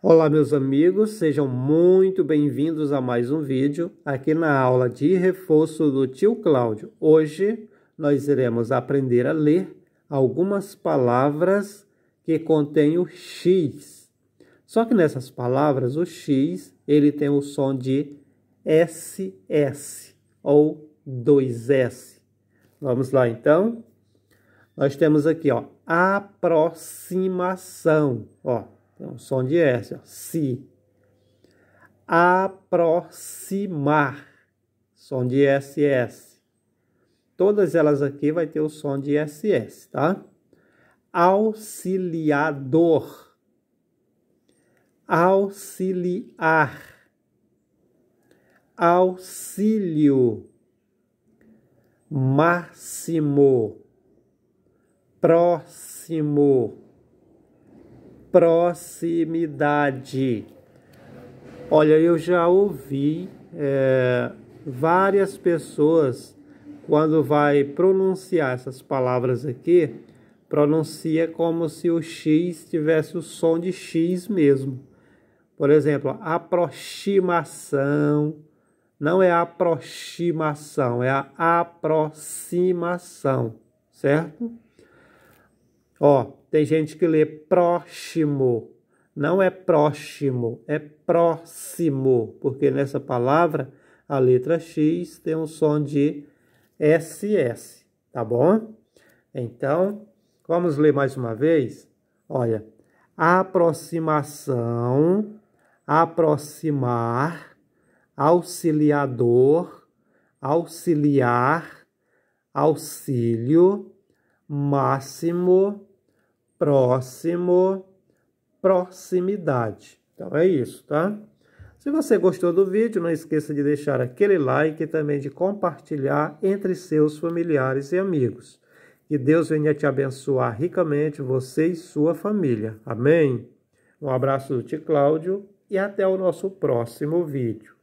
Olá meus amigos, sejam muito bem-vindos a mais um vídeo aqui na aula de reforço do tio Cláudio. Hoje nós iremos aprender a ler algumas palavras que contêm o X. Só que nessas palavras o X ele tem o som de SS ou 2S. Vamos lá então? Nós temos aqui ó, aproximação, ó então, som de S, ó, si. Aproximar, som de SS. Todas elas aqui vai ter o som de SS, tá? Auxiliador. Auxiliar auxílio máximo próximo proximidade. Olha, eu já ouvi é, várias pessoas quando vai pronunciar essas palavras aqui, pronuncia como se o X tivesse o som de X mesmo. Por exemplo, aproximação. Não é aproximação, é a aproximação, certo? Ó, tem gente que lê próximo. Não é próximo, é próximo, porque nessa palavra a letra X tem um som de SS, tá bom? Então, vamos ler mais uma vez? Olha, aproximação, aproximar, auxiliador, auxiliar, auxílio, máximo, próximo, proximidade. Então é isso, tá? Se você gostou do vídeo, não esqueça de deixar aquele like e também de compartilhar entre seus familiares e amigos. Que Deus venha te abençoar ricamente, você e sua família. Amém? Um abraço do Ti Cláudio e até o nosso próximo vídeo.